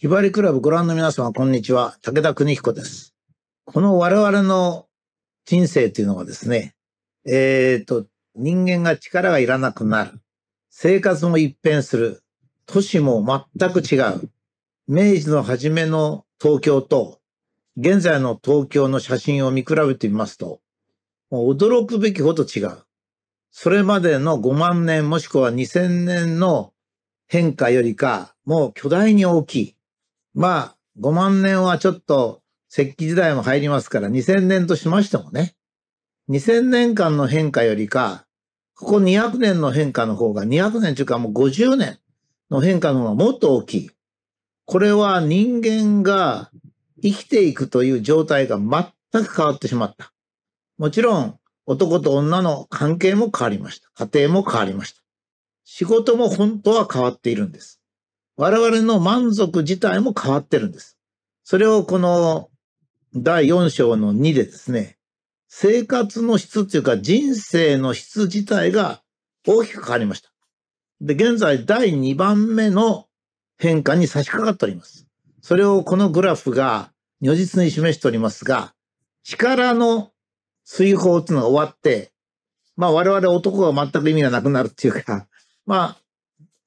ひばりクラブご覧の皆様、こんにちは。武田邦彦です。この我々の人生というのはですね、えっ、ー、と、人間が力がいらなくなる。生活も一変する。都市も全く違う。明治の初めの東京と、現在の東京の写真を見比べてみますと、もう驚くべきほど違う。それまでの5万年もしくは2000年の変化よりか、もう巨大に大きい。まあ、5万年はちょっと石器時代も入りますから、2000年としましてもね、2000年間の変化よりか、ここ200年の変化の方が、200年というかもう50年の変化の方がもっと大きい。これは人間が生きていくという状態が全く変わってしまった。もちろん、男と女の関係も変わりました。家庭も変わりました。仕事も本当は変わっているんです。我々の満足自体も変わってるんです。それをこの第4章の2でですね、生活の質っていうか人生の質自体が大きく変わりました。で、現在第2番目の変化に差し掛かっております。それをこのグラフが如実に示しておりますが、力の水放っていうのが終わって、まあ我々男が全く意味がなくなるっていうか、まあ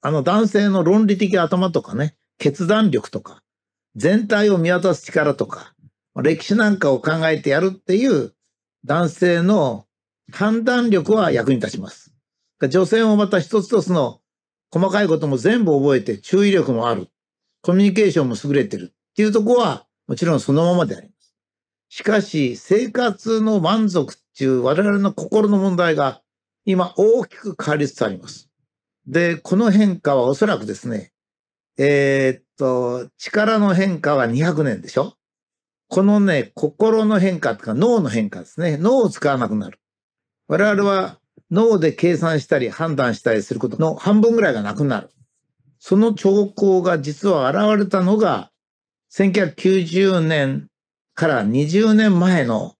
あの男性の論理的頭とかね、決断力とか、全体を見渡す力とか、歴史なんかを考えてやるっていう男性の判断力は役に立ちます。女性もまた一つ一つの細かいことも全部覚えて注意力もある。コミュニケーションも優れてるっていうとこはもちろんそのままであります。しかし生活の満足っていう我々の心の問題が今大きく変わりつつあります。で、この変化はおそらくですね、えー、っと、力の変化は200年でしょこのね、心の変化とか脳の変化ですね。脳を使わなくなる。我々は脳で計算したり判断したりすることの半分ぐらいがなくなる。その兆候が実は現れたのが、1990年から20年前の、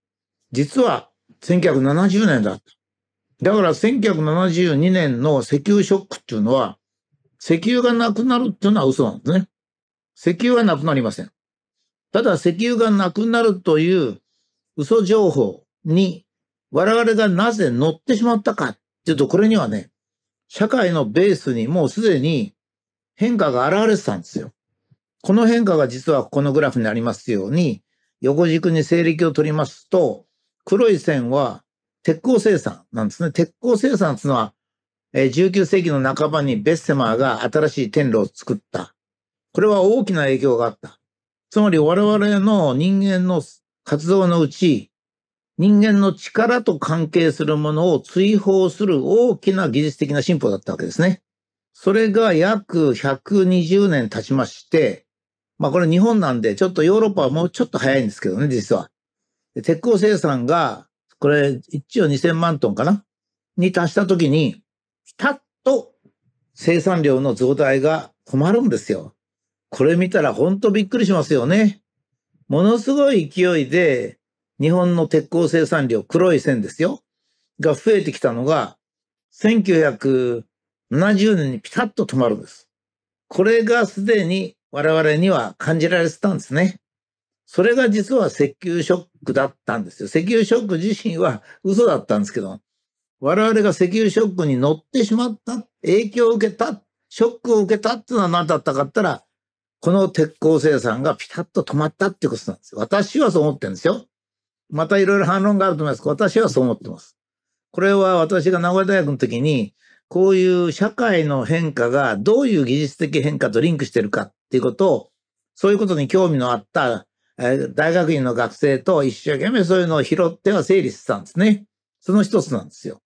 実は1970年だった。だから1972年の石油ショックっていうのは、石油がなくなるっていうのは嘘なんですね。石油はなくなりません。ただ石油がなくなるという嘘情報に我々がなぜ乗ってしまったかっていうと、これにはね、社会のベースにもうすでに変化が現れてたんですよ。この変化が実はこのグラフにありますように、横軸に西暦を取りますと、黒い線は鉄鋼生産なんですね。鉄鋼生産っていうのは、え19世紀の半ばにベッセマーが新しい天路を作った。これは大きな影響があった。つまり我々の人間の活動のうち、人間の力と関係するものを追放する大きな技術的な進歩だったわけですね。それが約120年経ちまして、まあこれ日本なんで、ちょっとヨーロッパはもうちょっと早いんですけどね、実は。鉄鋼生産がこれ、一応2000万トンかなに達したときに、ピタッと生産量の増大が止まるんですよ。これ見たら本当びっくりしますよね。ものすごい勢いで、日本の鉄鋼生産量、黒い線ですよ。が増えてきたのが、1970年にピタッと止まるんです。これがすでに我々には感じられてたんですね。それが実は石油ショックだったんですよ。石油ショック自身は嘘だったんですけど、我々が石油ショックに乗ってしまった、影響を受けた、ショックを受けたっていうのは何だったかったら、この鉄鋼生産がピタッと止まったっていうことなんですよ。私はそう思ってるんですよ。またいろいろ反論があると思います私はそう思ってます。これは私が名古屋大学の時に、こういう社会の変化がどういう技術的変化とリンクしてるかっていうことを、そういうことに興味のあった大学院の学生と一生懸命そういうのを拾っては整理してたんですね。その一つなんですよ。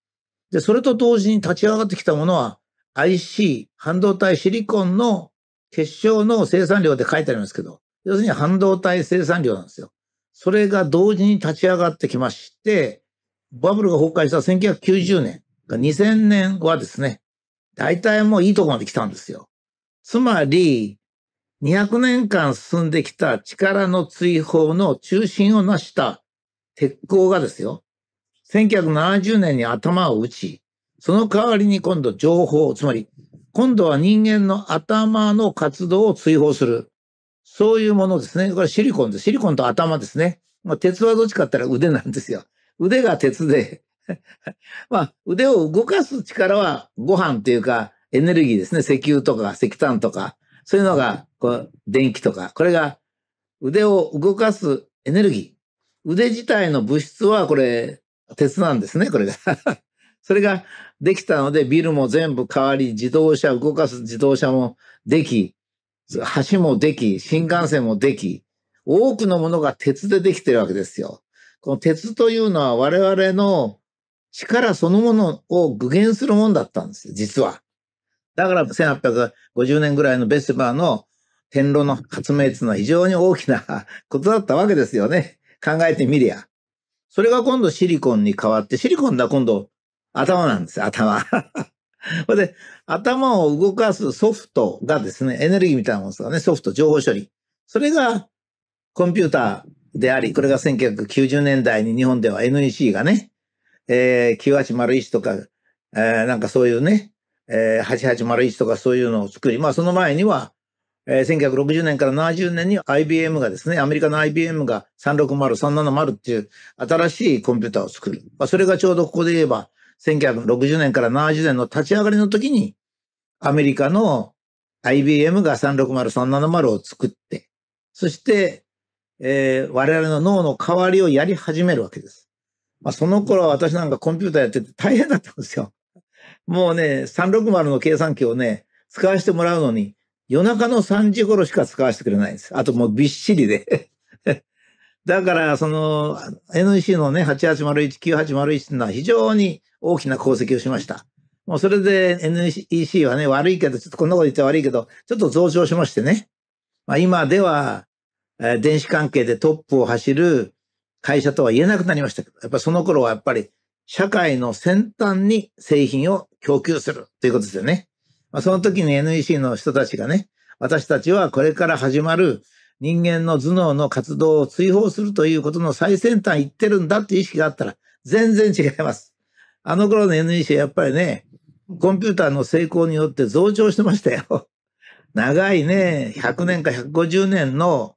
で、それと同時に立ち上がってきたものは IC、半導体シリコンの結晶の生産量で書いてありますけど、要するに半導体生産量なんですよ。それが同時に立ち上がってきまして、バブルが崩壊した1990年、2000年はですね、大体もういいとこまで来たんですよ。つまり、200年間進んできた力の追放の中心を成した鉄鋼がですよ、1970年に頭を打ち、その代わりに今度情報、つまり今度は人間の頭の活動を追放する。そういうものですね。これシリコンです。シリコンと頭ですね。まあ、鉄はどっちかって言ったら腕なんですよ。腕が鉄で まあ、腕を動かす力はご飯っていうかエネルギーですね。石油とか石炭とか。そういうのが、こう、電気とか、これが腕を動かすエネルギー。腕自体の物質はこれ、鉄なんですね、これが。それができたので、ビルも全部変わり、自動車、動かす自動車もでき、橋もでき、新幹線もでき、多くのものが鉄でできてるわけですよ。この鉄というのは我々の力そのものを具現するもんだったんですよ、実は。だから1850年ぐらいのベスバーの天狼の発明っていうのは非常に大きなことだったわけですよね。考えてみりゃ。それが今度シリコンに変わって、シリコンだ今度頭なんですよ、頭。そ れで、頭を動かすソフトがですね、エネルギーみたいなものですからね、ソフト、情報処理。それがコンピューターであり、これが1990年代に日本では NEC がね、えー、980 1とか、えー、なんかそういうね、え8801とかそういうのを作り、まあその前には、え1960年から70年に IBM がですね、アメリカの IBM が360、370っていう新しいコンピューターを作る。まあそれがちょうどここで言えば、1960年から70年の立ち上がりの時に、アメリカの IBM が360、370を作って、そして、えー、我々の脳の代わりをやり始めるわけです。まあ、その頃は私なんかコンピューターやってて大変だったんですよ。もうね、360の計算機をね、使わせてもらうのに、夜中の3時頃しか使わせてくれないんです。あともうびっしりで だから、その NEC のね、8801、9801っていうのは非常に大きな功績をしました。もうそれで NEC はね、悪いけど、ちょっとこんなこと言って悪いけど、ちょっと増長しましてね。まあ今では、え電子関係でトップを走る会社とは言えなくなりましたけど、やっぱその頃はやっぱり社会の先端に製品を供給するということですよね。まあ、その時に NEC の人たちがね、私たちはこれから始まる人間の頭脳の活動を追放するということの最先端行ってるんだっていう意識があったら、全然違います。あの頃の NEC はやっぱりね、コンピューターの成功によって増長してましたよ。長いね、100年か150年の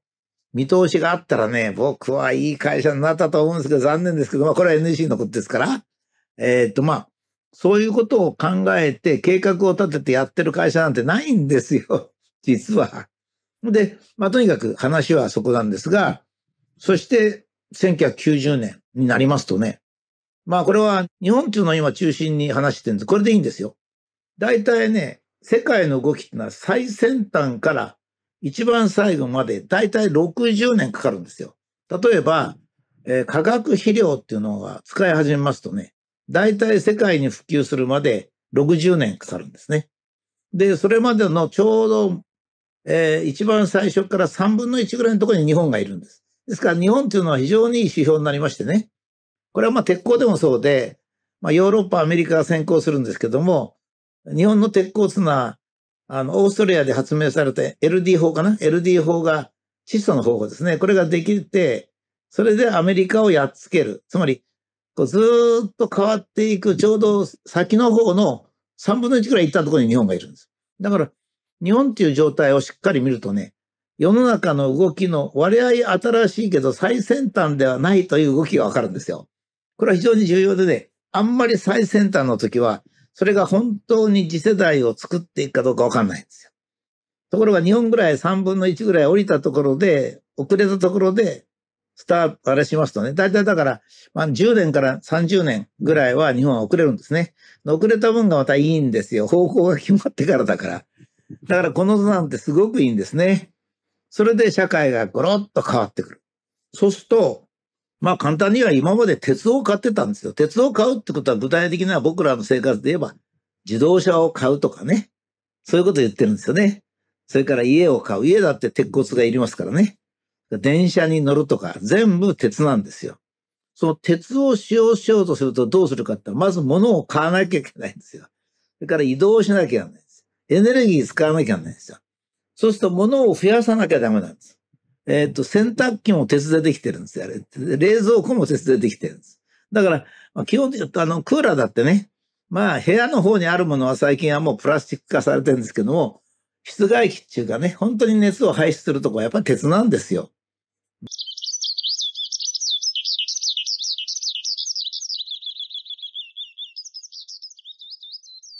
見通しがあったらね、僕はいい会社になったと思うんですけど、残念ですけど、まあ、これは NEC のことですから、えっ、と、まあ、そういうことを考えて、計画を立ててやってる会社なんてないんですよ、実は。で、まあ、とにかく話はそこなんですが、そして、1990年になりますとね、まあ、これは日本中の今中心に話してるんです。これでいいんですよ。大体ね、世界の動きってのは最先端から一番最後まで大体60年かかるんですよ。例えば、えー、化学肥料っていうのが使い始めますとね、大体世界に普及するまで60年かかるんですね。で、それまでのちょうど、えー、一番最初から3分の1ぐらいのところに日本がいるんです。ですから日本っていうのは非常にいい指標になりましてね。これはまあ鉄鋼でもそうで、まあヨーロッパ、アメリカが先行するんですけども、日本の鉄鋼っていうのはあの、オーストリアで発明された LD 法かな ?LD 法が、窒素の方法ですね。これができて、それでアメリカをやっつける。つまり、こうずっと変わっていく、ちょうど先の方の3分の1くらい行ったところに日本がいるんです。だから、日本っていう状態をしっかり見るとね、世の中の動きの割合新しいけど最先端ではないという動きがわかるんですよ。これは非常に重要でね、あんまり最先端の時はそれが本当に次世代を作っていくかどうかわかんないんですよ。ところが日本ぐらい3分の1ぐらい降りたところで、遅れたところで、スタート、あれしますとね、大体だから、まあ、10年から30年ぐらいは日本は遅れるんですね。遅れた分がまたいいんですよ。方向が決まってからだから。だからこの図なんてすごくいいんですね。それで社会がゴロッと変わってくる。そうすると、まあ簡単には今まで鉄を買ってたんですよ。鉄を買うってことは具体的には僕らの生活で言えば自動車を買うとかね。そういうこと言ってるんですよね。それから家を買う。家だって鉄骨がいりますからね。電車に乗るとか、全部鉄なんですよ。その鉄を使用しようとするとどうするかってまず物を買わなきゃいけないんですよ。それから移動しなきゃいけないんです。エネルギー使わなきゃいけないんですよ。そうすると物を増やさなきゃダメなんです。えっ、と、洗濯機も鉄でできてるんですよ、あれ。冷蔵庫も鉄でできてるんです。だから、まあ、基本的に、あの、クーラーだってね、まあ、部屋の方にあるものは最近はもうプラスチック化されてるんですけども、室外機っていうかね、本当に熱を排出するとこはやっぱり鉄なんですよ。